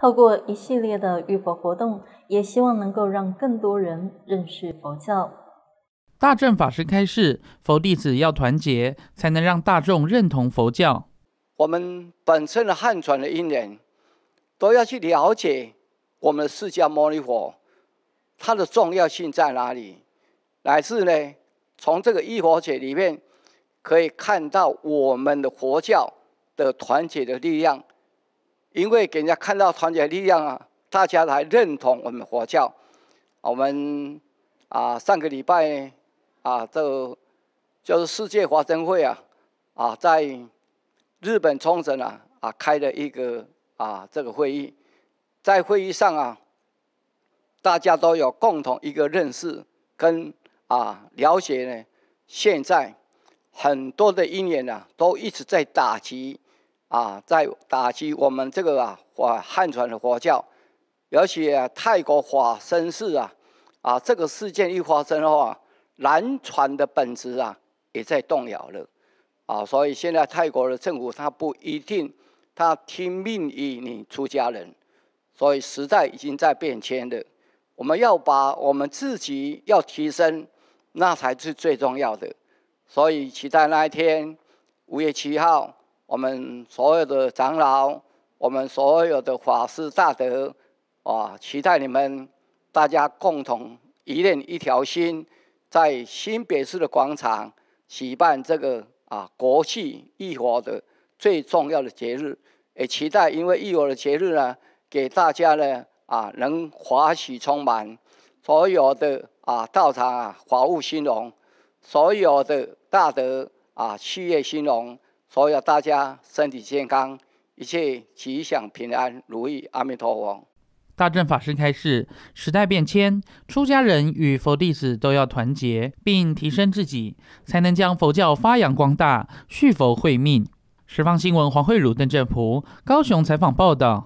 透过一系列的浴佛活动，也希望能够让更多人认识佛教。大正法师开示：，佛弟子要团结，才能让大众认同佛教。我们本身的汉传的因缘，都要去了解我们的释迦牟尼佛，它的重要性在哪里？乃至呢，从这个一佛节里面，可以看到我们的佛教的团结的力量。因为给人家看到团结力量啊，大家来认同我们佛教。我们啊，上个礼拜啊，这个就是世界华生会啊，啊，在日本冲绳啊啊开了一个啊这个会议，在会议上啊，大家都有共同一个认识跟啊了解呢。现在很多的因缘呢，都一直在打击。啊，在打击我们这个啊，华汉传的佛教，而且泰国法身寺啊，啊，这个事件一发生的话，南传的本质啊，也在动摇了，啊，所以现在泰国的政府他不一定，他听命于你出家人，所以时代已经在变迁的，我们要把我们自己要提升，那才是最重要的，所以期待那一天，五月七号。我们所有的长老，我们所有的法师大德，啊，期待你们大家共同一念一条心，在新北市的广场举办这个啊国际义佛的最重要的节日。也期待因为义和的节日呢，给大家呢啊能华喜充满，所有的啊道场啊华务兴隆，所有的大德啊事业兴隆。所有大家身体健康，一切吉祥平安如意，阿弥陀佛。大正法师开示：时代变迁，出家人与佛弟子都要团结，并提升自己，才能将佛教发扬光大，续佛慧命。十方新闻，黄慧茹、邓正璞高雄采访报道。